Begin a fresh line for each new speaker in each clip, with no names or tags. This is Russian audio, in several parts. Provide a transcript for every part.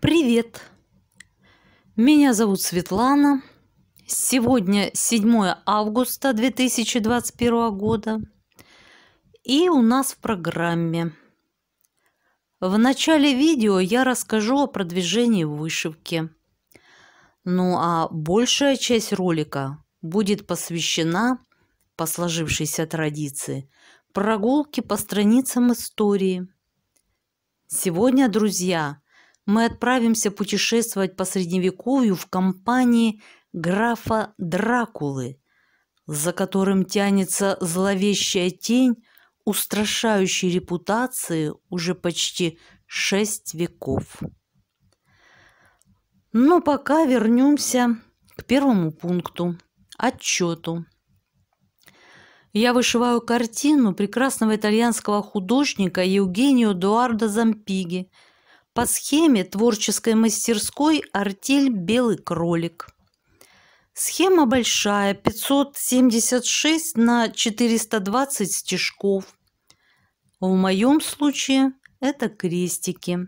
Привет! Меня зовут Светлана. Сегодня 7 августа 2021 года. И у нас в программе. В начале видео я расскажу о продвижении вышивки. Ну а большая часть ролика будет посвящена, по сложившейся традиции, прогулке по страницам истории. Сегодня, друзья, мы отправимся путешествовать по Средневековью в компании графа Дракулы, за которым тянется зловещая тень устрашающей репутации уже почти шесть веков. Но пока вернемся к первому пункту – отчету. Я вышиваю картину прекрасного итальянского художника Евгенио Эдуарда Зампиги – по схеме творческой мастерской «Артель Белый кролик». Схема большая, 576 на 420 стежков. В моем случае это крестики.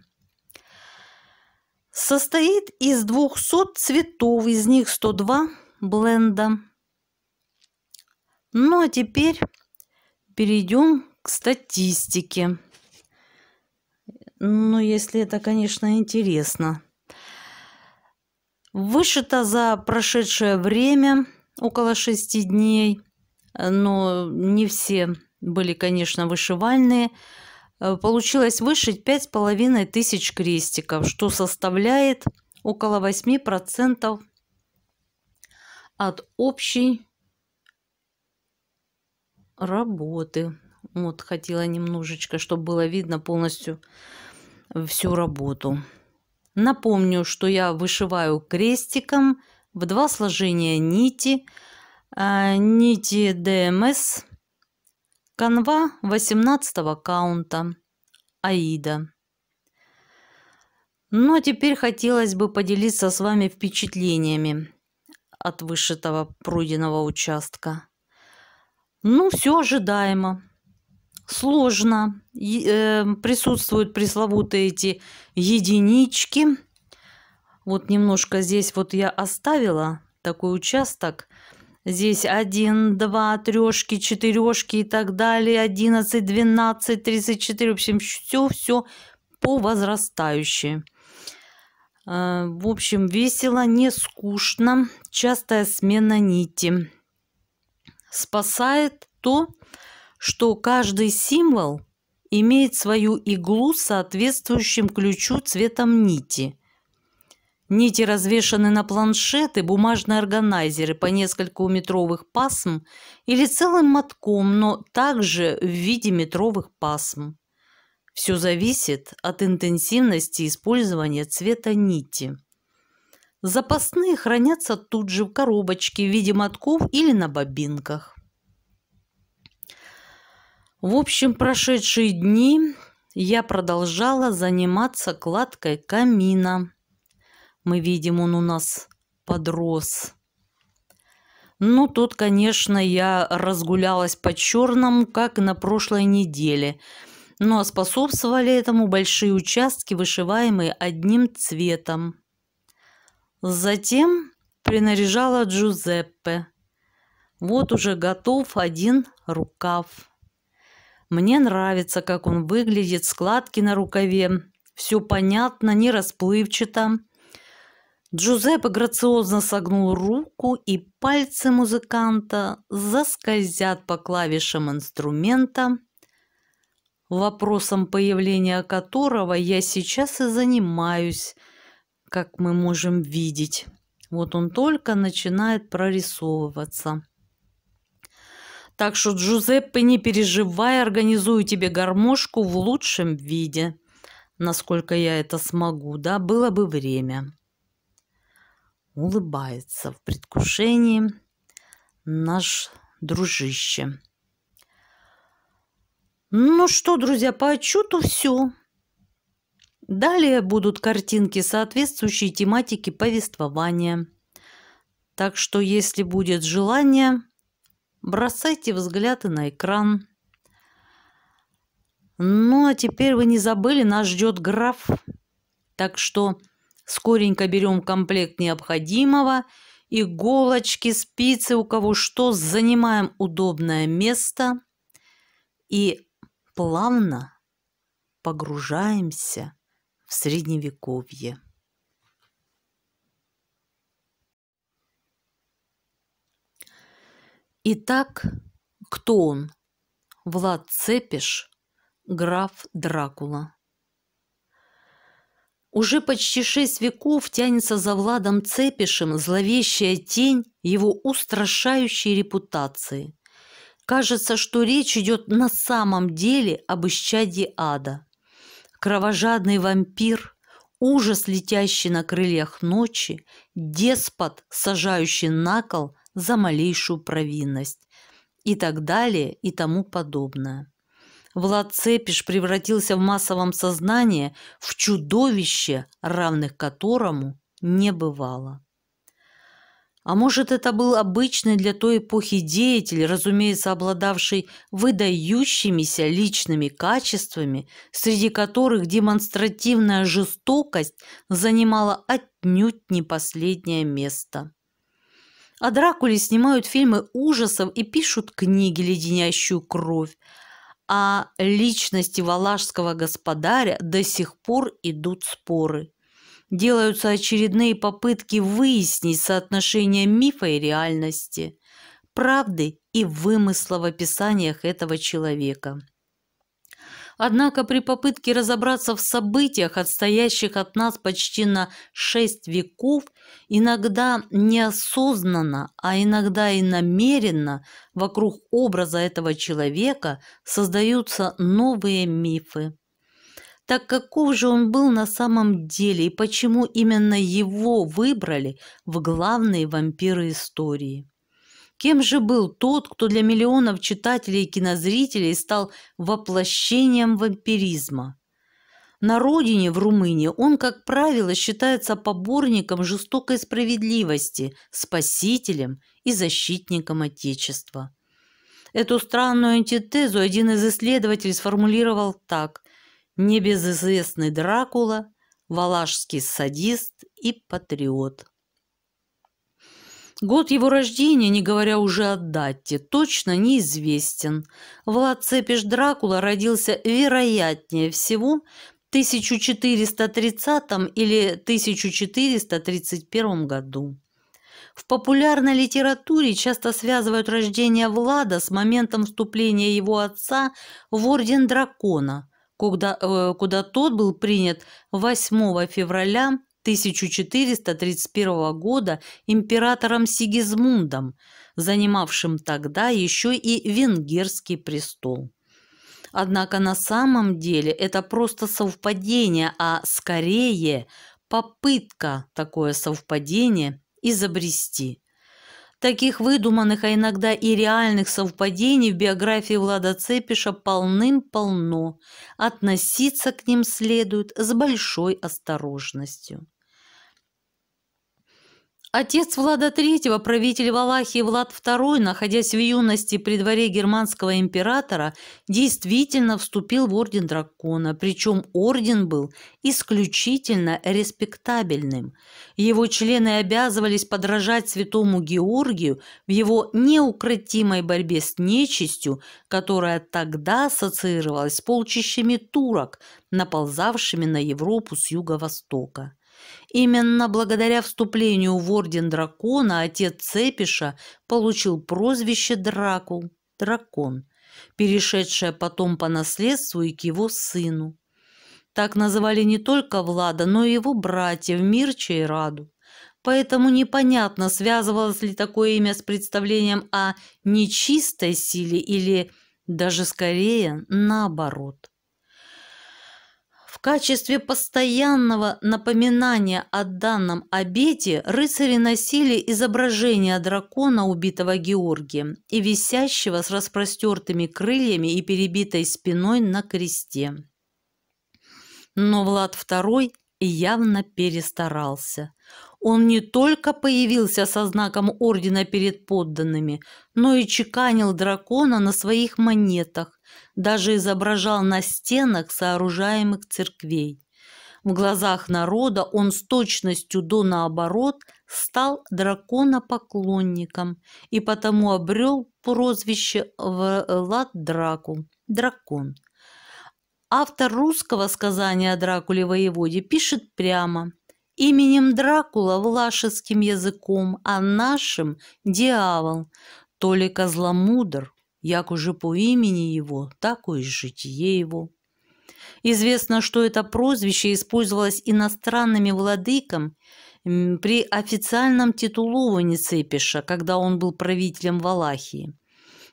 Состоит из 200 цветов, из них 102 бленда. Ну а теперь перейдем к статистике. Ну, если это, конечно, интересно. Вышито за прошедшее время около шести дней, но не все были, конечно, вышивальные. Э, получилось вышить пять с половиной тысяч крестиков, что составляет около восьми процентов от общей работы. Вот хотела немножечко, чтобы было видно полностью всю работу. Напомню, что я вышиваю крестиком в два сложения нити, а, нити DMS канва 18 каунта, Аида. Ну а теперь хотелось бы поделиться с вами впечатлениями от вышитого пройденного участка. Ну, все ожидаемо сложно. Эм, присутствуют пресловутые эти единички. Вот немножко здесь вот я оставила такой участок. Здесь 1, 2, трешки, четырешки и так далее. 11, 12, 34. В общем, все, все по возрастающей. Э, в общем, весело, не скучно. Частая смена нити. Спасает то, что каждый символ имеет свою иглу с соответствующим ключу цветом нити. Нити развешаны на планшеты, бумажные органайзеры по несколько метровых пасм или целым мотком, но также в виде метровых пасм. Все зависит от интенсивности использования цвета нити. Запасные хранятся тут же в коробочке в виде мотков или на бобинках. В общем, прошедшие дни я продолжала заниматься кладкой камина. Мы видим, он у нас подрос. Ну, тут, конечно, я разгулялась по-черному, как на прошлой неделе. Но ну, а способствовали этому большие участки, вышиваемые одним цветом. Затем принаряжала Джузеппе. Вот уже готов один рукав. Мне нравится, как он выглядит, складки на рукаве. Все понятно, не расплывчато. Джузеппе грациозно согнул руку, и пальцы музыканта заскользят по клавишам инструмента, вопросом появления которого я сейчас и занимаюсь, как мы можем видеть. Вот он только начинает прорисовываться. Так что, Джузеппе, не переживай, организую тебе гармошку в лучшем виде, насколько я это смогу, да, было бы время. Улыбается в предвкушении наш дружище. Ну что, друзья, по отчету все. Далее будут картинки соответствующей тематике повествования. Так что, если будет желание, бросайте взгляды на экран. Ну, а теперь вы не забыли, нас ждет граф. Так что скоренько берем комплект необходимого, иголочки, спицы, у кого что, занимаем удобное место и плавно погружаемся в средневековье. Итак, кто он? Влад Цепиш, граф Дракула. Уже почти шесть веков тянется за Владом Цепишем зловещая тень его устрашающей репутации. Кажется, что речь идет на самом деле об исчадии ада. Кровожадный вампир – ужас, летящий на крыльях ночи, деспот, сажающий на кол за малейшую провинность и так далее и тому подобное. Влад Цепиш превратился в массовом сознании в чудовище, равных которому не бывало. А может, это был обычный для той эпохи деятель, разумеется, обладавший выдающимися личными качествами, среди которых демонстративная жестокость занимала отнюдь не последнее место. О Дракуле снимают фильмы ужасов и пишут книги, леденящую кровь. О а личности валашского господаря до сих пор идут споры. Делаются очередные попытки выяснить соотношение мифа и реальности, правды и вымысла в описаниях этого человека. Однако при попытке разобраться в событиях, отстоящих от нас почти на шесть веков, иногда неосознанно, а иногда и намеренно вокруг образа этого человека создаются новые мифы. Так каков же он был на самом деле и почему именно его выбрали в главные вампиры истории? Кем же был тот, кто для миллионов читателей и кинозрителей стал воплощением вампиризма? На родине, в Румынии, он, как правило, считается поборником жестокой справедливости, спасителем и защитником Отечества. Эту странную антитезу один из исследователей сформулировал так «Небезызвестный Дракула, валашский садист и патриот». Год его рождения, не говоря уже о дате, точно неизвестен. Влад Цепиш Дракула родился, вероятнее всего, в 1430 или 1431 году. В популярной литературе часто связывают рождение Влада с моментом вступления его отца в Орден Дракона, куда, э, куда тот был принят 8 февраля 1431 года императором Сигизмундом, занимавшим тогда еще и венгерский престол. Однако на самом деле это просто совпадение, а скорее попытка такое совпадение изобрести – Таких выдуманных, а иногда и реальных совпадений в биографии Влада Цепиша полным-полно. Относиться к ним следует с большой осторожностью. Отец Влада III, правитель Валахии Влад II, находясь в юности при дворе германского императора, действительно вступил в орден дракона, причем орден был исключительно респектабельным. Его члены обязывались подражать святому Георгию в его неукротимой борьбе с нечистью, которая тогда ассоциировалась с полчищами турок, наползавшими на Европу с юго-востока. Именно благодаря вступлению в Орден Дракона отец Цепиша получил прозвище Дракул – Дракон, перешедшее потом по наследству и к его сыну. Так называли не только Влада, но и его братьев Мирча и Раду. Поэтому непонятно, связывалось ли такое имя с представлением о нечистой силе или даже скорее наоборот. В качестве постоянного напоминания о данном обете рыцари носили изображение дракона, убитого Георгием, и висящего с распростертыми крыльями и перебитой спиной на кресте. Но Влад II явно перестарался. Он не только появился со знаком ордена перед подданными, но и чеканил дракона на своих монетах, даже изображал на стенах сооружаемых церквей. В глазах народа он с точностью до наоборот стал драконопоклонником и потому обрел прозвище Влад Драку – дракон. Автор русского сказания о Дракуле воеводе пишет прямо «Именем Дракула влашеским языком, а нашим – дьявол, то ли козломудр, як уже по имени его, так и житие его. Известно, что это прозвище использовалось иностранными владыкам при официальном титуловании Цепиша, когда он был правителем Валахии.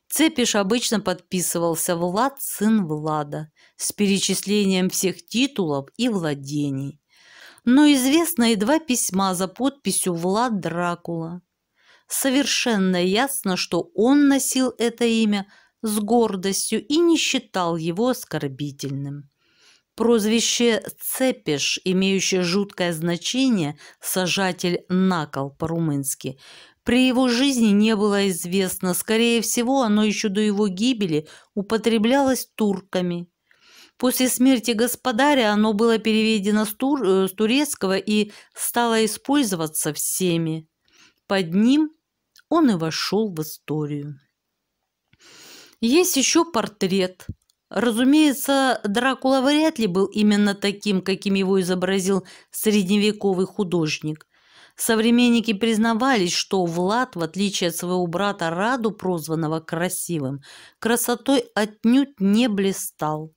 Цепиш обычно подписывался «Влад, сын Влада» с перечислением всех титулов и владений. Но известно и два письма за подписью «Влад Дракула», совершенно ясно, что он носил это имя с гордостью и не считал его оскорбительным. Прозвище «цепеш», имеющее жуткое значение «сажатель Накол кол» по-румынски, при его жизни не было известно. Скорее всего, оно еще до его гибели употреблялось турками. После смерти господаря оно было переведено с, тур, э, с турецкого и стало использоваться всеми. Под ним он и вошел в историю. Есть еще портрет. Разумеется, Дракула вряд ли был именно таким, каким его изобразил средневековый художник. Современники признавались, что Влад, в отличие от своего брата Раду, прозванного красивым, красотой отнюдь не блистал.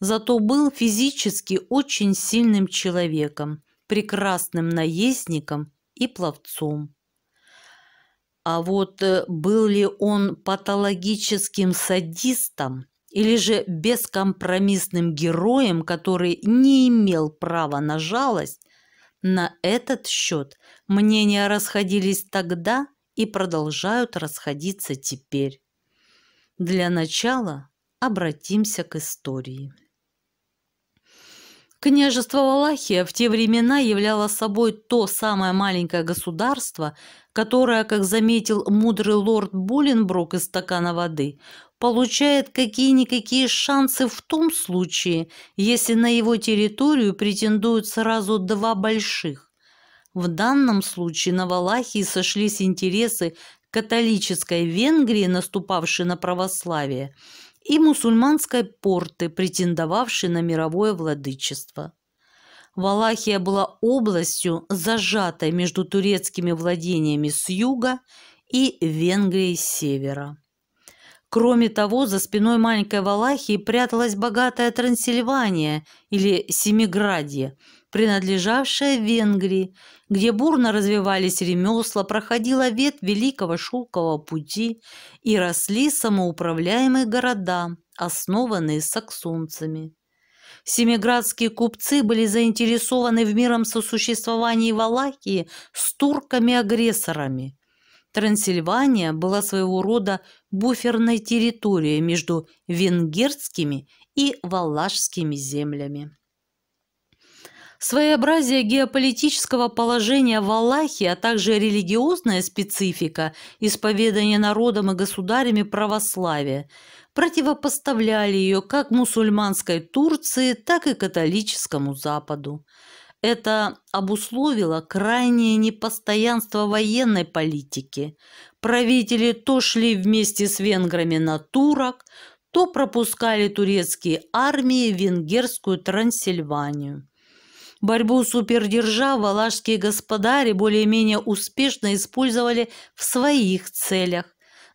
Зато был физически очень сильным человеком, прекрасным наездником и пловцом. А вот э, был ли он патологическим садистом или же бескомпромиссным героем, который не имел права на жалость, на этот счет мнения расходились тогда и продолжают расходиться теперь. Для начала обратимся к истории. Княжество Валахия в те времена являло собой то самое маленькое государство, которая, как заметил мудрый лорд Боленброк из стакана воды, получает какие-никакие шансы в том случае, если на его территорию претендуют сразу два больших. В данном случае на Валахии сошлись интересы католической Венгрии, наступавшей на православие, и мусульманской порты, претендовавшей на мировое владычество. Валахия была областью, зажатой между турецкими владениями с юга и Венгрией с севера. Кроме того, за спиной маленькой Валахии пряталась богатая Трансильвания или Семиградье, принадлежавшая Венгрии, где бурно развивались ремесла, проходила ветвь Великого Шелкового пути и росли самоуправляемые города, основанные саксонцами. Семиградские купцы были заинтересованы в миром сосуществовании Валахии с турками-агрессорами. Трансильвания была своего рода буферной территорией между венгерскими и валашскими землями. Своеобразие геополитического положения Валахии, а также религиозная специфика, исповедания народом и государями православия противопоставляли ее как мусульманской Турции, так и католическому Западу. Это обусловило крайнее непостоянство военной политики. Правители то шли вместе с венграми на турок, то пропускали турецкие армии в венгерскую Трансильванию. Борьбу супердержав валашские господари более-менее успешно использовали в своих целях,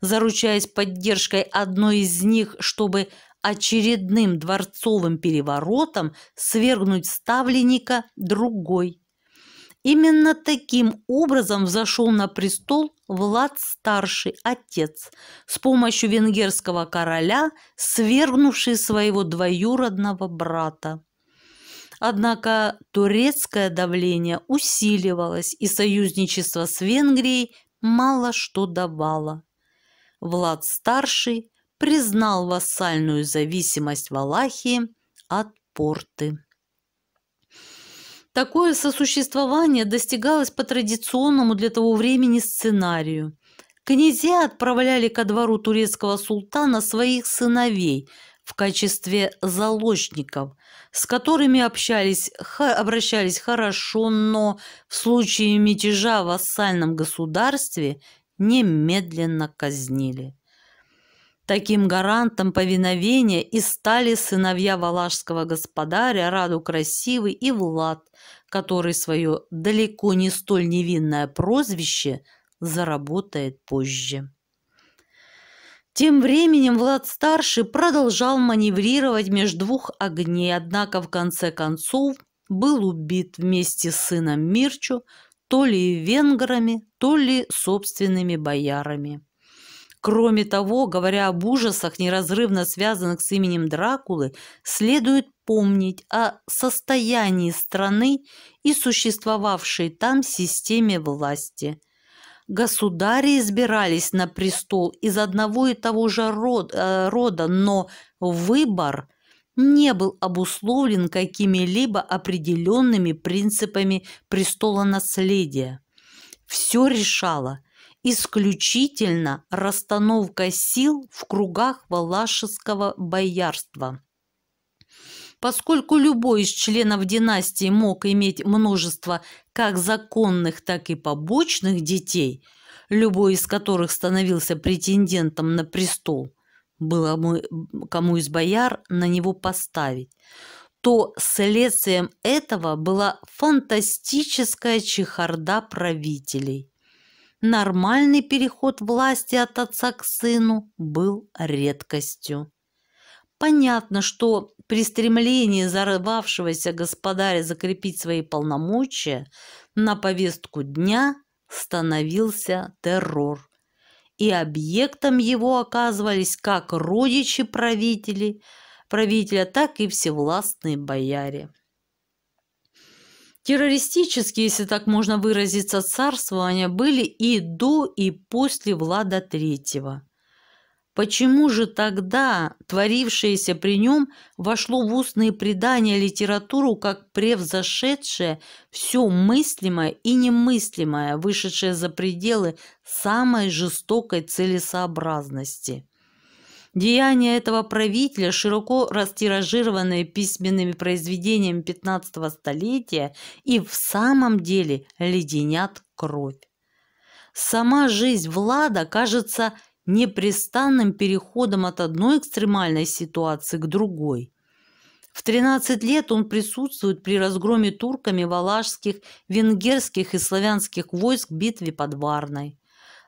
заручаясь поддержкой одной из них, чтобы очередным дворцовым переворотом свергнуть ставленника другой. Именно таким образом взошел на престол Влад-старший, отец, с помощью венгерского короля, свергнувший своего двоюродного брата. Однако турецкое давление усиливалось, и союзничество с Венгрией мало что давало. Влад-старший признал вассальную зависимость Валахии от порты. Такое сосуществование достигалось по традиционному для того времени сценарию. Князья отправляли ко двору турецкого султана своих сыновей в качестве заложников, с которыми общались, обращались хорошо, но в случае мятежа в вассальном государстве немедленно казнили. Таким гарантом повиновения и стали сыновья валашского господаря Раду Красивый и Влад, который свое далеко не столь невинное прозвище заработает позже. Тем временем Влад-старший продолжал маневрировать между двух огней, однако в конце концов был убит вместе с сыном Мирчу то ли венграми, то ли собственными боярами. Кроме того, говоря об ужасах, неразрывно связанных с именем Дракулы, следует помнить о состоянии страны и существовавшей там системе власти. Государи избирались на престол из одного и того же э, рода, но выбор не был обусловлен какими-либо определенными принципами престола наследия. Все решало исключительно расстановка сил в кругах валашеского боярства. Поскольку любой из членов династии мог иметь множество как законных, так и побочных детей, любой из которых становился претендентом на престол – было кому из бояр на него поставить, то следствием этого была фантастическая чехарда правителей. Нормальный переход власти от отца к сыну был редкостью. Понятно, что при стремлении зарывавшегося господаря закрепить свои полномочия на повестку дня становился террор – и объектом его оказывались как родичи правителей, правителя, так и всевластные бояре. Террористические, если так можно выразиться, царствования были и до, и после Влада Третьего. Почему же тогда творившееся при нем вошло в устные предания литературу как превзошедшее все мыслимое и немыслимое, вышедшее за пределы самой жестокой целесообразности? Деяния этого правителя, широко растиражированные письменными произведениями XV столетия, и в самом деле леденят кровь. Сама жизнь Влада кажется непрестанным переходом от одной экстремальной ситуации к другой. В 13 лет он присутствует при разгроме турками валашских, венгерских и славянских войск в битве под Варной.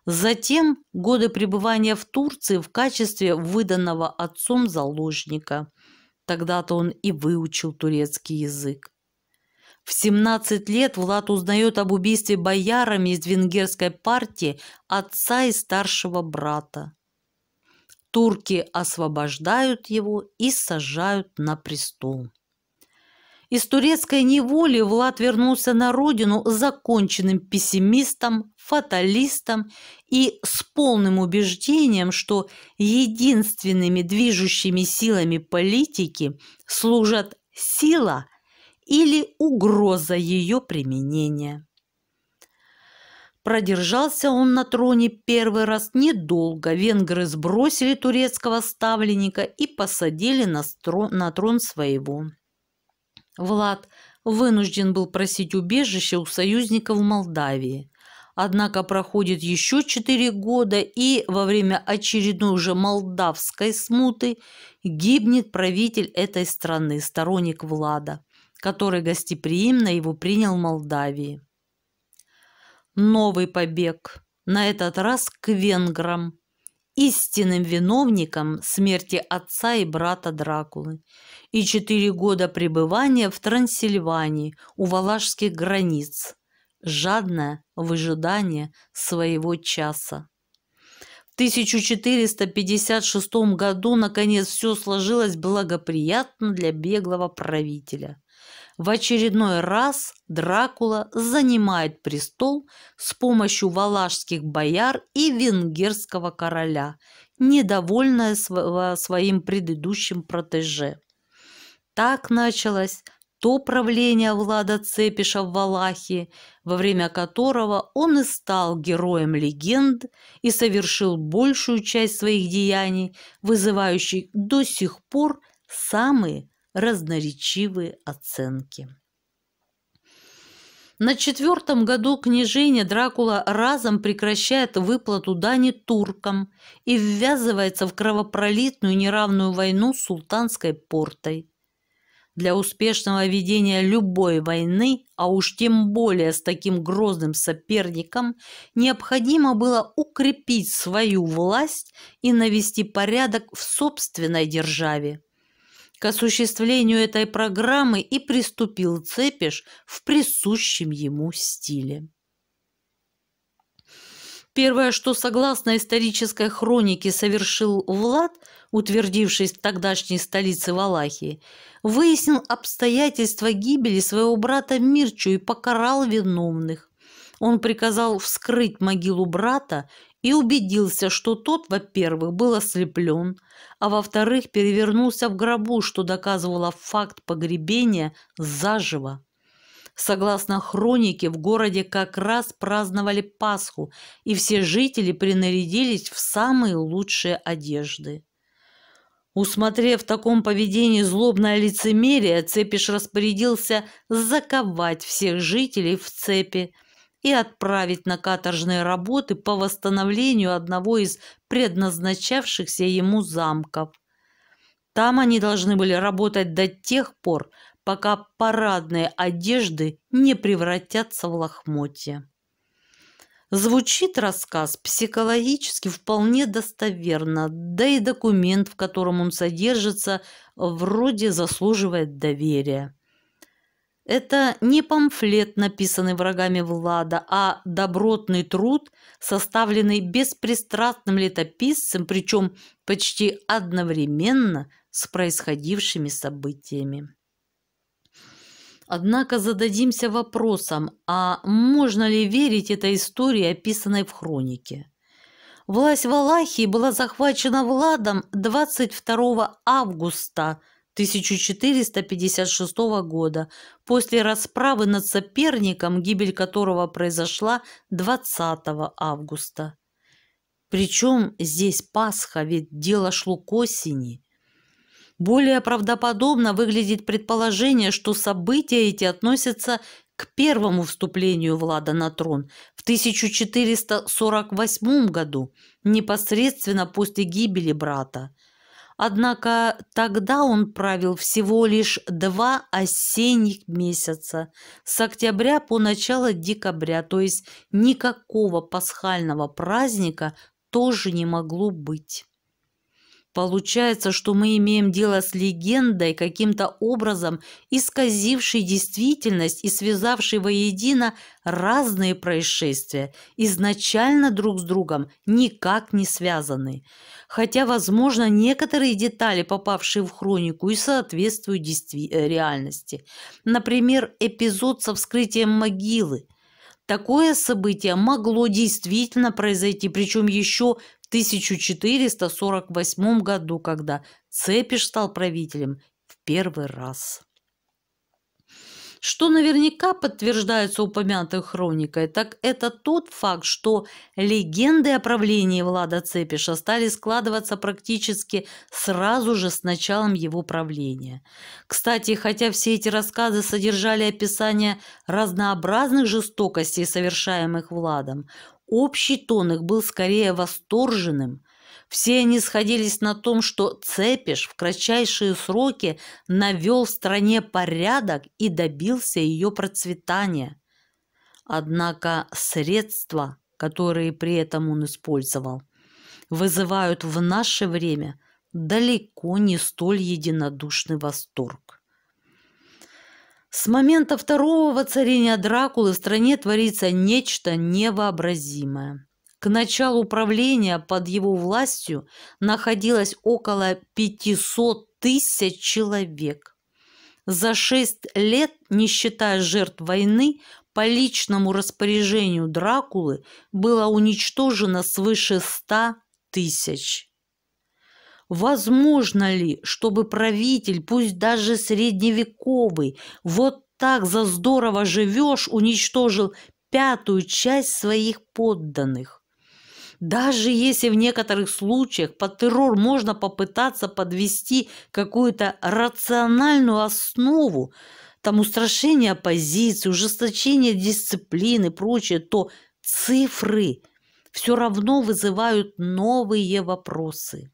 Затем годы пребывания в Турции в качестве выданного отцом заложника. Тогда-то он и выучил турецкий язык. В 17 лет Влад узнает об убийстве боярами из венгерской партии отца и старшего брата. Турки освобождают его и сажают на престол. Из турецкой неволи Влад вернулся на родину законченным пессимистом, фаталистом и с полным убеждением, что единственными движущими силами политики служат сила – или угроза ее применения. Продержался он на троне первый раз недолго. Венгры сбросили турецкого ставленника и посадили на, строн, на трон своего. Влад вынужден был просить убежище у союзников в Молдавии. Однако проходит еще четыре года, и во время очередной уже молдавской смуты гибнет правитель этой страны, сторонник Влада который гостеприимно его принял в Молдавии. Новый побег, на этот раз к венграм, истинным виновникам смерти отца и брата Дракулы и четыре года пребывания в Трансильвании у валашских границ, жадное выжидание своего часа. В 1456 году, наконец, все сложилось благоприятно для беглого правителя. В очередной раз Дракула занимает престол с помощью валашских бояр и венгерского короля, недовольная своим предыдущим протеже. Так началось то правление Влада Цепиша в Валахии, во время которого он и стал героем легенд и совершил большую часть своих деяний, вызывающих до сих пор самые разноречивые оценки. На четвертом году княжения Дракула разом прекращает выплату дани туркам и ввязывается в кровопролитную неравную войну с султанской портой. Для успешного ведения любой войны, а уж тем более с таким грозным соперником, необходимо было укрепить свою власть и навести порядок в собственной державе – к осуществлению этой программы и приступил Цепиш в присущем ему стиле. Первое, что согласно исторической хронике совершил Влад, утвердившись в тогдашней столице Валахии, выяснил обстоятельства гибели своего брата Мирчу и покарал виновных. Он приказал вскрыть могилу брата и убедился, что тот, во-первых, был ослеплен, а во-вторых, перевернулся в гробу, что доказывало факт погребения заживо. Согласно хронике, в городе как раз праздновали Пасху, и все жители принарядились в самые лучшие одежды. Усмотрев в таком поведении злобное лицемерие, Цепиш распорядился заковать всех жителей в цепи – и отправить на каторжные работы по восстановлению одного из предназначавшихся ему замков. Там они должны были работать до тех пор, пока парадные одежды не превратятся в лохмотья. Звучит рассказ психологически вполне достоверно, да и документ, в котором он содержится, вроде заслуживает доверия. Это не памфлет, написанный врагами Влада, а добротный труд, составленный беспристрастным летописцем, причем почти одновременно с происходившими событиями. Однако зададимся вопросом, а можно ли верить этой истории, описанной в хронике? Власть Валахии была захвачена Владом 22 августа – 1456 года, после расправы над соперником, гибель которого произошла 20 августа. Причем здесь Пасха, ведь дело шло к осени. Более правдоподобно выглядит предположение, что события эти относятся к первому вступлению Влада на трон в 1448 году, непосредственно после гибели брата – Однако тогда он правил всего лишь два осенних месяца, с октября по начало декабря, то есть никакого пасхального праздника тоже не могло быть. Получается, что мы имеем дело с легендой, каким-то образом исказившей действительность и связавшей воедино разные происшествия, изначально друг с другом никак не связаны. Хотя, возможно, некоторые детали, попавшие в хронику, и соответствуют э, реальности. Например, эпизод со вскрытием могилы – Такое событие могло действительно произойти, причем еще 1448 году, когда Цепиш стал правителем в первый раз. Что наверняка подтверждается упомянутой хроникой, так это тот факт, что легенды о правлении Влада Цепиша стали складываться практически сразу же с началом его правления. Кстати, хотя все эти рассказы содержали описание разнообразных жестокостей, совершаемых Владом, Общий тон их был скорее восторженным. Все они сходились на том, что Цепиш в кратчайшие сроки навел в стране порядок и добился ее процветания. Однако средства, которые при этом он использовал, вызывают в наше время далеко не столь единодушный восторг. С момента второго воцарения Дракулы в стране творится нечто невообразимое. К началу управления под его властью находилось около 500 тысяч человек. За шесть лет, не считая жертв войны, по личному распоряжению Дракулы было уничтожено свыше 100 тысяч. Возможно ли, чтобы правитель, пусть даже средневековый, вот так за здорово живешь, уничтожил пятую часть своих подданных? Даже если в некоторых случаях под террор можно попытаться подвести какую-то рациональную основу, там устрашение оппозиции, ужесточение дисциплины и прочее, то цифры все равно вызывают новые вопросы.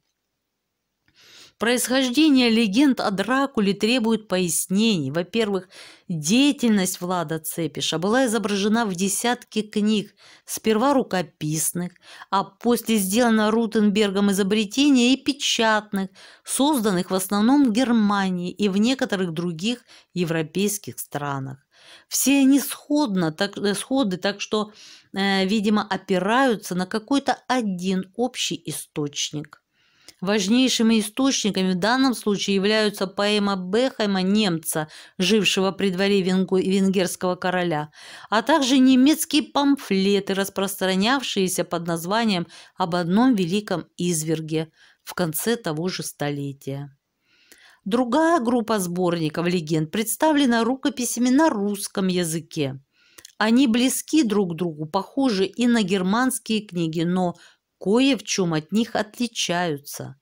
Происхождение легенд о Дракуле требует пояснений. Во-первых, деятельность Влада Цепиша была изображена в десятке книг, сперва рукописных, а после сделанного Рутенбергом изобретения и печатных, созданных в основном в Германии и в некоторых других европейских странах. Все они сходно, так, э, сходы, так что, э, видимо, опираются на какой-то один общий источник. Важнейшими источниками в данном случае являются поэма Бехайма «Немца», жившего при дворе венгерского короля, а также немецкие памфлеты, распространявшиеся под названием «Об одном великом изверге» в конце того же столетия. Другая группа сборников легенд представлена рукописями на русском языке. Они близки друг к другу, похожи и на германские книги, но кое в чем от них отличаются.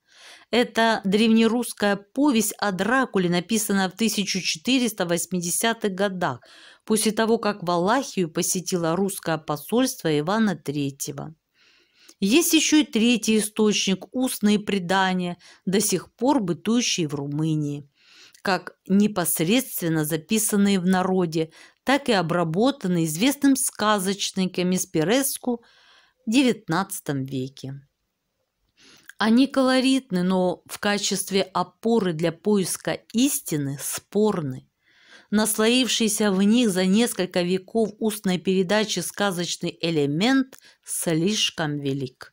Это древнерусская повесть о Дракуле написанная в 1480-х годах, после того, как Валахию посетило русское посольство Ивана III. Есть еще и третий источник – устные предания, до сих пор бытующие в Румынии, как непосредственно записанные в народе, так и обработанные известным сказочником Спиреску – XIX веке. Они колоритны, но в качестве опоры для поиска истины спорны. Наслоившийся в них за несколько веков устной передачи сказочный элемент слишком велик.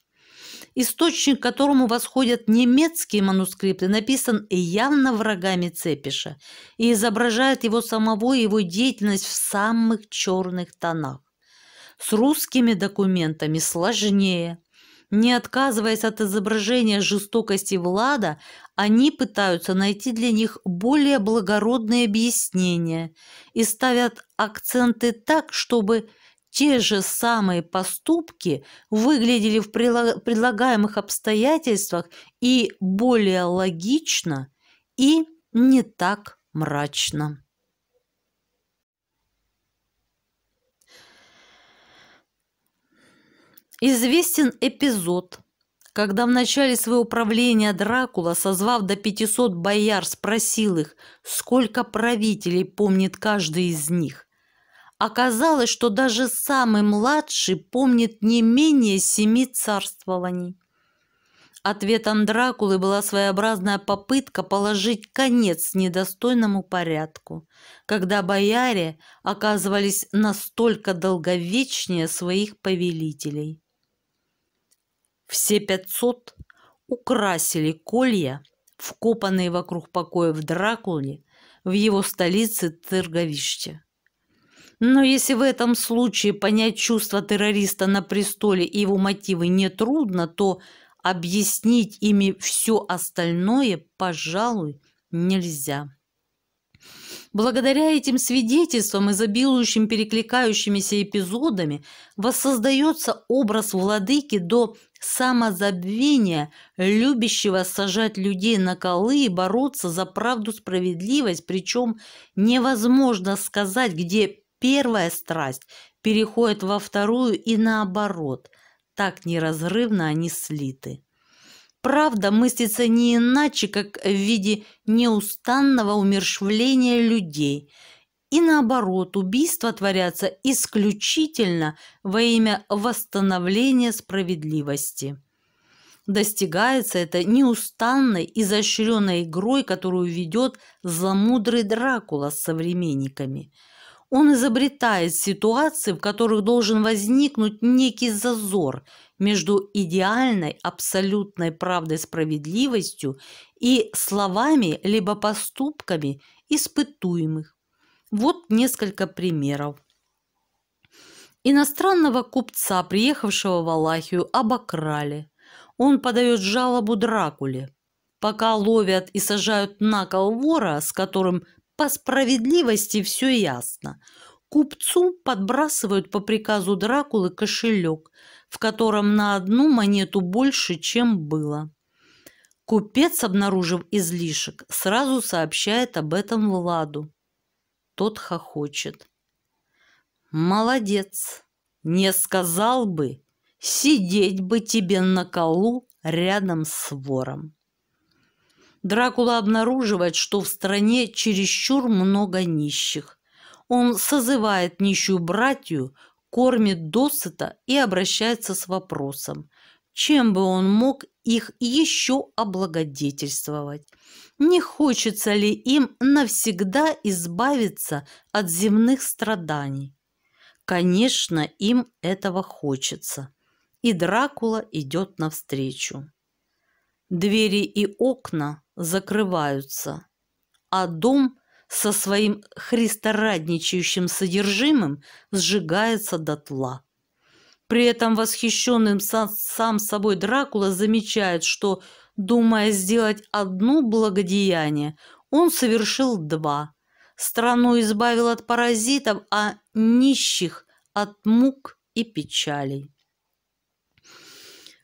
Источник, к которому восходят немецкие манускрипты, написан явно врагами Цепиша и изображает его самого и его деятельность в самых черных тонах. С русскими документами сложнее. Не отказываясь от изображения жестокости Влада, они пытаются найти для них более благородные объяснения и ставят акценты так, чтобы те же самые поступки выглядели в предлагаемых обстоятельствах и более логично, и не так мрачно. Известен эпизод, когда в начале своего правления Дракула, созвав до 500 бояр, спросил их, сколько правителей помнит каждый из них. Оказалось, что даже самый младший помнит не менее семи царствований. Ответом Дракулы была своеобразная попытка положить конец недостойному порядку, когда бояре оказывались настолько долговечнее своих повелителей. Все пятьсот украсили колья, вкопанные вокруг покоев Дракулы в его столице Тырговище. Но если в этом случае понять чувства террориста на престоле и его мотивы нетрудно, то объяснить ими все остальное, пожалуй, нельзя. Благодаря этим свидетельствам, изобилующим перекликающимися эпизодами, воссоздается образ владыки до самозабвения, любящего сажать людей на колы и бороться за правду справедливость, причем невозможно сказать, где первая страсть переходит во вторую и наоборот. Так неразрывно они слиты правда мыслится не иначе, как в виде неустанного умершвления людей. И наоборот, убийства творятся исключительно во имя восстановления справедливости. Достигается это неустанной, изощренной игрой, которую ведет замудрый Дракула с современниками – он изобретает ситуации, в которых должен возникнуть некий зазор между идеальной, абсолютной правдой справедливостью и словами либо поступками испытуемых. Вот несколько примеров. Иностранного купца, приехавшего в Алахию, обокрали. Он подает жалобу Дракуле. Пока ловят и сажают на кол вора, с которым по справедливости все ясно. Купцу подбрасывают по приказу Дракулы кошелек, в котором на одну монету больше, чем было. Купец, обнаружив излишек, сразу сообщает об этом Владу. Тот хохочет. «Молодец! Не сказал бы, сидеть бы тебе на колу рядом с вором!» Дракула обнаруживает, что в стране чересчур много нищих. Он созывает нищую братью, кормит досыта и обращается с вопросом, чем бы он мог их еще облагодетельствовать. Не хочется ли им навсегда избавиться от земных страданий? Конечно, им этого хочется. И Дракула идет навстречу. Двери и окна закрываются, а дом со своим христорадничающим содержимым сжигается дотла. При этом восхищенным сам, сам собой Дракула замечает, что, думая сделать одно благодеяние, он совершил два. Страну избавил от паразитов, а нищих от мук и печалей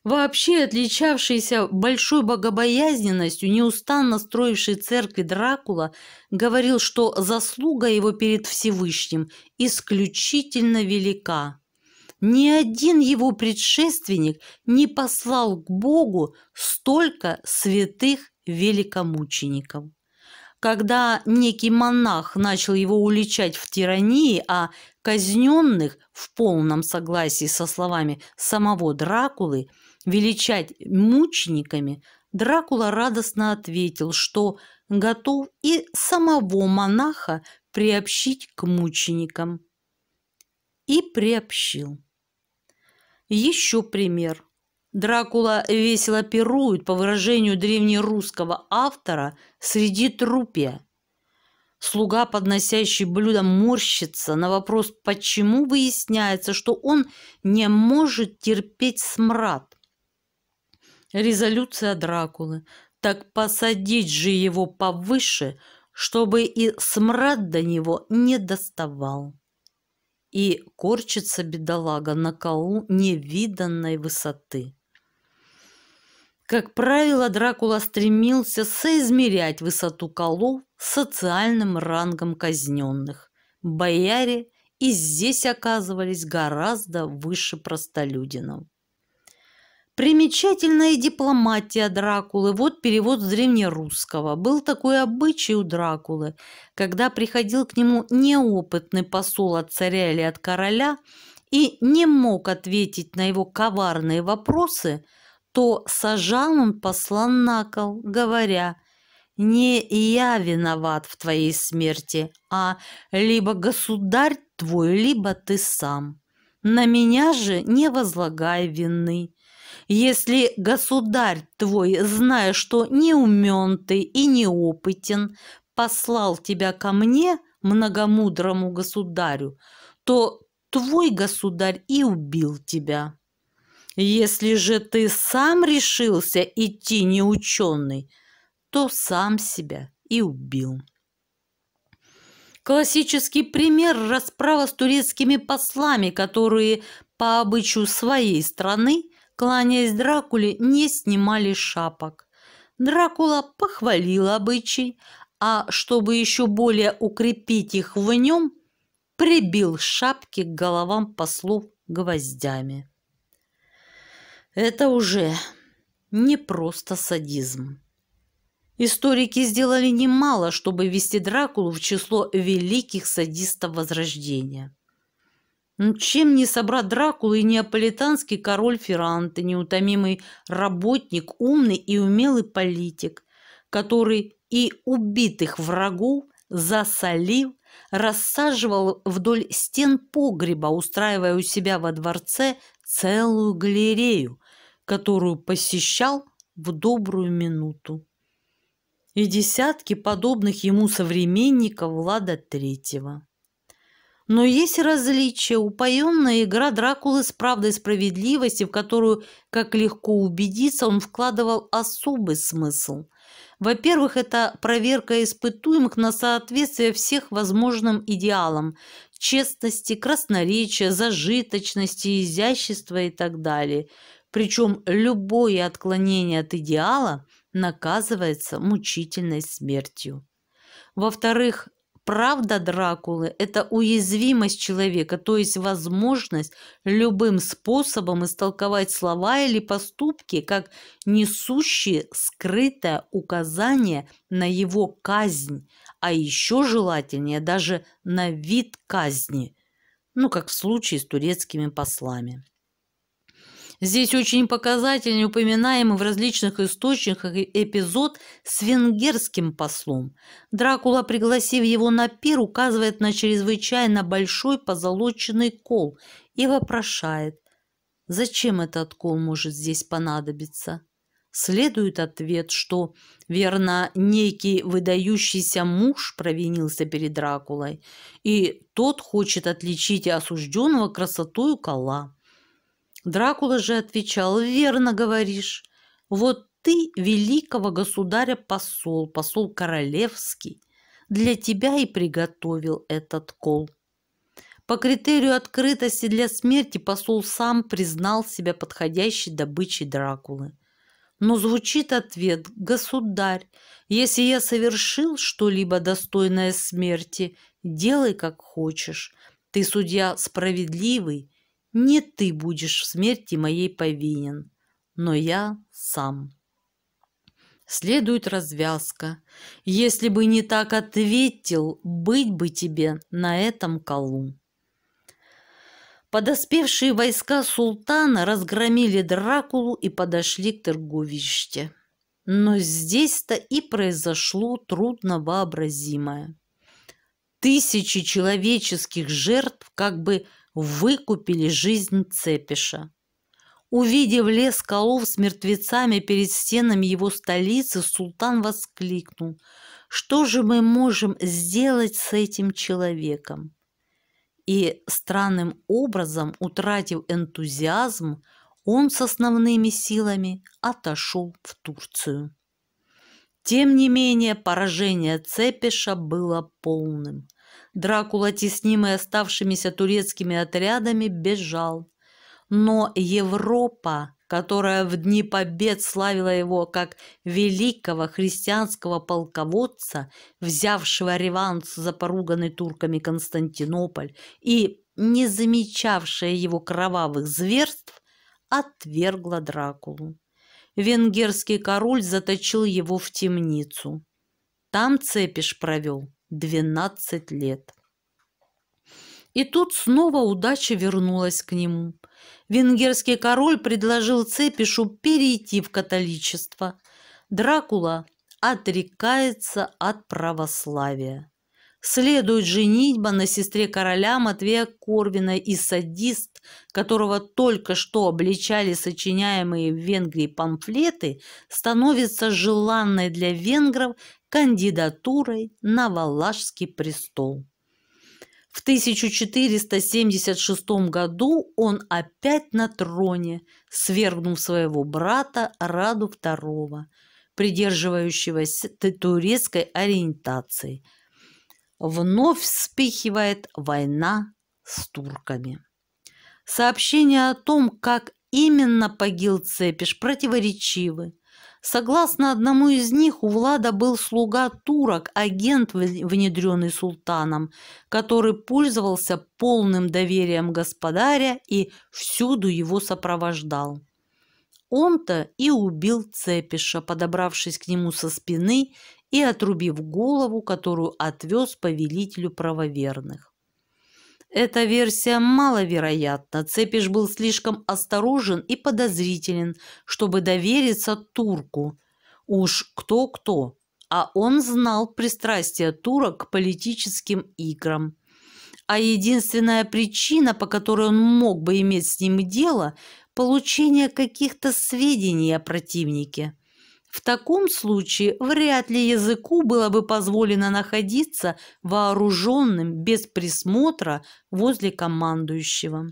вообще отличавшийся большой богобоязненностью, неустанно строивший церкви Дракула, говорил, что заслуга его перед Всевышним исключительно велика. Ни один его предшественник не послал к Богу столько святых великомучеников. Когда некий монах начал его уличать в тирании, а казненных в полном согласии со словами самого Дракулы – величать мучениками, Дракула радостно ответил, что готов и самого монаха приобщить к мученикам. И приобщил. Еще пример. Дракула весело пирует, по выражению древнерусского автора, среди трупия. Слуга, подносящий блюдо, морщится на вопрос, почему выясняется, что он не может терпеть смрад резолюция Дракулы. Так посадить же его повыше, чтобы и смрад до него не доставал. И корчится бедолага на колу невиданной высоты. Как правило, Дракула стремился соизмерять высоту колу социальным рангом казненных. Бояре и здесь оказывались гораздо выше простолюдинов. Примечательная дипломатия Дракулы, вот перевод с древнерусского. Был такой обычай у Дракулы, когда приходил к нему неопытный посол от царя или от короля и не мог ответить на его коварные вопросы, то сажал он посла на кол, говоря «Не я виноват в твоей смерти, а либо государь твой, либо ты сам. На меня же не возлагай вины». Если государь твой, зная, что не умен ты и неопытен, послал тебя ко мне, многомудрому государю, то твой государь и убил тебя. Если же ты сам решился идти неученый, то сам себя и убил. Классический пример – расправа с турецкими послами, которые по обычаю своей страны кланяясь Дракуле, не снимали шапок. Дракула похвалил обычай, а чтобы еще более укрепить их в нем, прибил шапки к головам послов гвоздями. Это уже не просто садизм. Историки сделали немало, чтобы ввести Дракулу в число великих садистов Возрождения. Ну, чем не собрат Дракула и неаполитанский король Ферранте, неутомимый работник, умный и умелый политик, который и убитых врагов засолил, рассаживал вдоль стен погреба, устраивая у себя во дворце целую галерею, которую посещал в добрую минуту. И десятки подобных ему современников Влада Третьего. Но есть различия. Упоенная игра Дракулы с правдой справедливости, в которую, как легко убедиться, он вкладывал особый смысл. Во-первых, это проверка испытуемых на соответствие всех возможным идеалам – честности, красноречия, зажиточности, изящества и так далее. Причем любое отклонение от идеала наказывается мучительной смертью. Во-вторых, правда Дракулы – это уязвимость человека, то есть возможность любым способом истолковать слова или поступки как несущие скрытое указание на его казнь, а еще желательнее даже на вид казни, ну как в случае с турецкими послами. Здесь очень показательный упоминаемый в различных источниках эпизод с венгерским послом. Дракула, пригласив его на пир, указывает на чрезвычайно большой позолоченный кол и вопрошает, зачем этот кол может здесь понадобиться. Следует ответ, что, верно, некий выдающийся муж провинился перед Дракулой, и тот хочет отличить осужденного красотою кола. Дракула же отвечал, верно говоришь. Вот ты великого государя посол, посол королевский. Для тебя и приготовил этот кол. По критерию открытости для смерти посол сам признал себя подходящей добычей Дракулы. Но звучит ответ «Государь, если я совершил что-либо достойное смерти, делай как хочешь. Ты судья справедливый, не ты будешь в смерти моей повинен, но я сам. Следует развязка. Если бы не так ответил, быть бы тебе на этом колу. Подоспевшие войска султана разгромили Дракулу и подошли к Терговищте. Но здесь-то и произошло трудно вообразимое. Тысячи человеческих жертв как бы выкупили жизнь Цепиша. Увидев лес колов с мертвецами перед стенами его столицы, султан воскликнул. «Что же мы можем сделать с этим человеком?» И странным образом, утратив энтузиазм, он с основными силами отошел в Турцию. Тем не менее, поражение Цепиша было полным – Дракула, теснимый оставшимися турецкими отрядами, бежал. Но Европа, которая в дни побед славила его как великого христианского полководца, взявшего реванс за поруганный турками Константинополь и не замечавшая его кровавых зверств, отвергла Дракулу. Венгерский король заточил его в темницу. Там цепиш провел, 12 лет. И тут снова удача вернулась к нему. Венгерский король предложил Цепишу перейти в католичество. Дракула отрекается от православия следует женитьба на сестре короля Матвея Корвина и садист, которого только что обличали сочиняемые в Венгрии памфлеты, становится желанной для венгров кандидатурой на Валашский престол. В 1476 году он опять на троне, свергнув своего брата Раду II, придерживающегося турецкой ориентации – вновь вспыхивает война с турками. Сообщения о том, как именно погил Цепиш, противоречивы. Согласно одному из них, у Влада был слуга турок, агент, внедренный султаном, который пользовался полным доверием господаря и всюду его сопровождал. Он-то и убил Цепиша, подобравшись к нему со спины и отрубив голову, которую отвез повелителю правоверных. Эта версия маловероятна. Цепиш был слишком осторожен и подозрителен, чтобы довериться турку. Уж кто-кто, а он знал пристрастие турок к политическим играм. А единственная причина, по которой он мог бы иметь с ним дело – получения каких-то сведений о противнике. В таком случае вряд ли языку было бы позволено находиться вооруженным без присмотра возле командующего.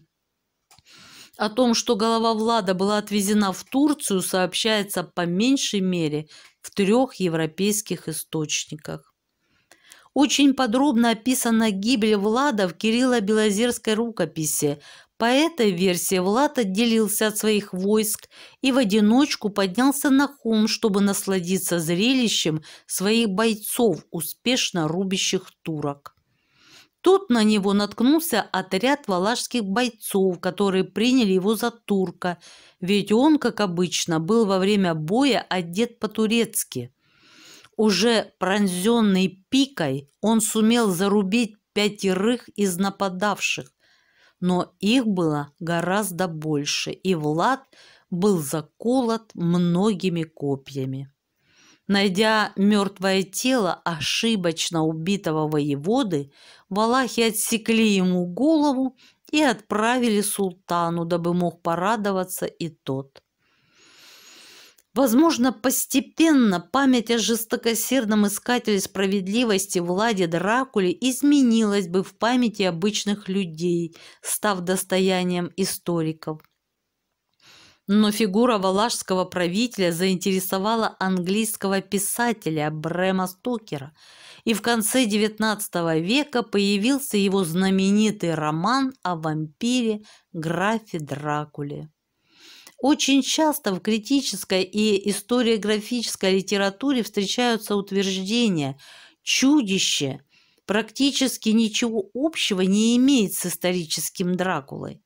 О том, что голова Влада была отвезена в Турцию, сообщается по меньшей мере в трех европейских источниках. Очень подробно описана гибель Влада в Кирилло-Белозерской рукописи по этой версии Влад отделился от своих войск и в одиночку поднялся на холм, чтобы насладиться зрелищем своих бойцов, успешно рубящих турок. Тут на него наткнулся отряд валашских бойцов, которые приняли его за турка, ведь он, как обычно, был во время боя одет по-турецки. Уже пронзенный пикой, он сумел зарубить пятерых из нападавших, но их было гораздо больше, и Влад был заколот многими копьями. Найдя мертвое тело ошибочно убитого воеводы, валахи отсекли ему голову и отправили султану, дабы мог порадоваться и тот. Возможно, постепенно память о жестокосердном искателе справедливости Владе Дракуле изменилась бы в памяти обычных людей, став достоянием историков. Но фигура валашского правителя заинтересовала английского писателя Брэма Стокера, и в конце XIX века появился его знаменитый роман о вампире графе Дракуле. Очень часто в критической и историографической литературе встречаются утверждения «чудище» практически ничего общего не имеет с историческим Дракулой.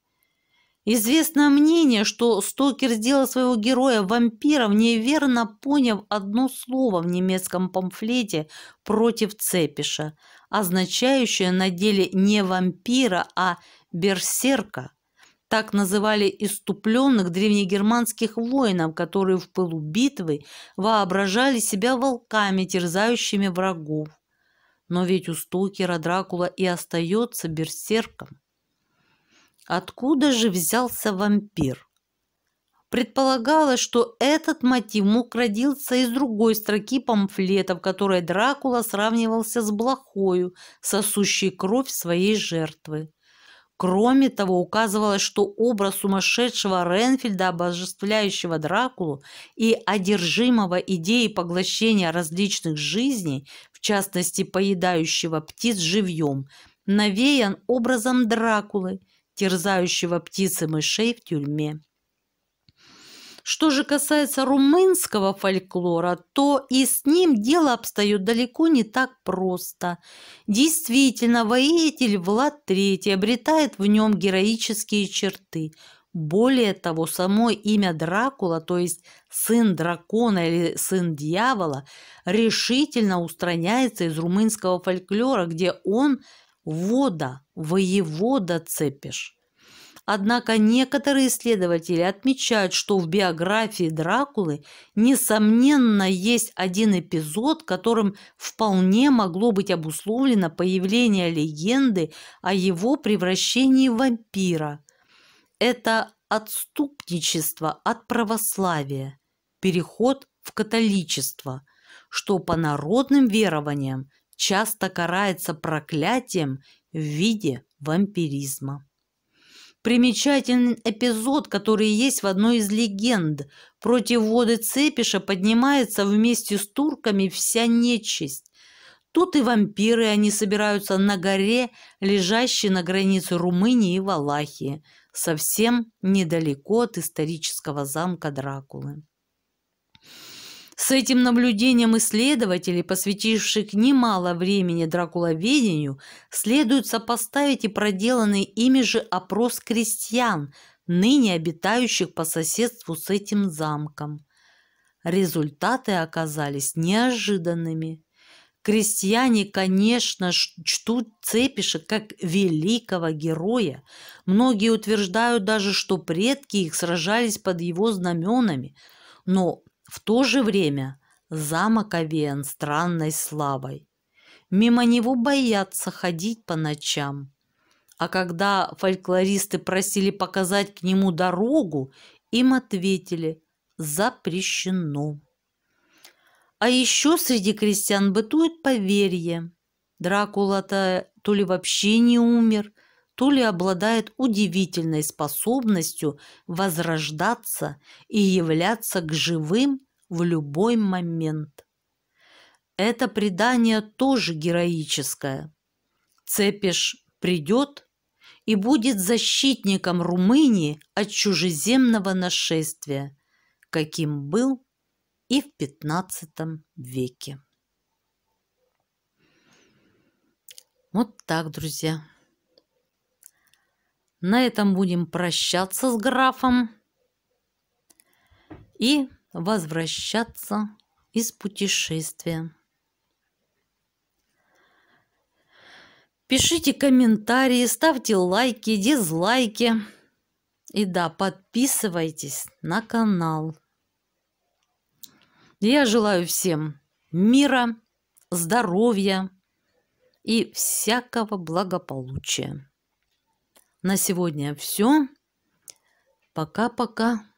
Известно мнение, что Стокер сделал своего героя вампиром, неверно поняв одно слово в немецком памфлете против Цепиша, означающее на деле не вампира, а берсерка – так называли иступленных древнегерманских воинов, которые в пылу битвы воображали себя волками, терзающими врагов. Но ведь у Стукера Дракула и остается берсерком. Откуда же взялся вампир? Предполагалось, что этот мотив мог родиться из другой строки памфлета, в которой Дракула сравнивался с блохою, сосущей кровь своей жертвы. Кроме того, указывалось, что образ сумасшедшего Ренфельда, обожествляющего Дракулу и одержимого идеей поглощения различных жизней, в частности, поедающего птиц живьем, навеян образом Дракулы, терзающего птиц и мышей в тюрьме. Что же касается румынского фольклора, то и с ним дело обстает далеко не так просто. Действительно, воитель Влад III обретает в нем героические черты – более того, само имя Дракула, то есть сын дракона или сын дьявола, решительно устраняется из румынского фольклора, где он вода, воевода цепишь. Однако некоторые исследователи отмечают, что в биографии Дракулы, несомненно, есть один эпизод, которым вполне могло быть обусловлено появление легенды о его превращении в вампира. Это отступничество от православия, переход в католичество, что по народным верованиям часто карается проклятием в виде вампиризма. Примечательный эпизод, который есть в одной из легенд. Против воды Цепиша поднимается вместе с турками вся нечисть. Тут и вампиры, они собираются на горе, лежащей на границе Румынии и Валахии, совсем недалеко от исторического замка Дракулы. С этим наблюдением исследователи, посвятивших немало времени дракуловедению, следует сопоставить и проделанный ими же опрос крестьян, ныне обитающих по соседству с этим замком. Результаты оказались неожиданными. Крестьяне, конечно, чтут Цепиша как великого героя. Многие утверждают даже, что предки их сражались под его знаменами. Но в то же время замок овеян странной славой. Мимо него боятся ходить по ночам. А когда фольклористы просили показать к нему дорогу, им ответили «запрещено». А еще среди крестьян бытует поверье. Дракула-то то ли вообще не умер, то ли обладает удивительной способностью возрождаться и являться к живым в любой момент. Это предание тоже героическое. Цепиш придет и будет защитником Румынии от чужеземного нашествия, каким был и в XV веке. Вот так, друзья. На этом будем прощаться с графом. И возвращаться из путешествия. Пишите комментарии, ставьте лайки, дизлайки. И да, подписывайтесь на канал. Я желаю всем мира, здоровья и всякого благополучия. На сегодня все. Пока-пока.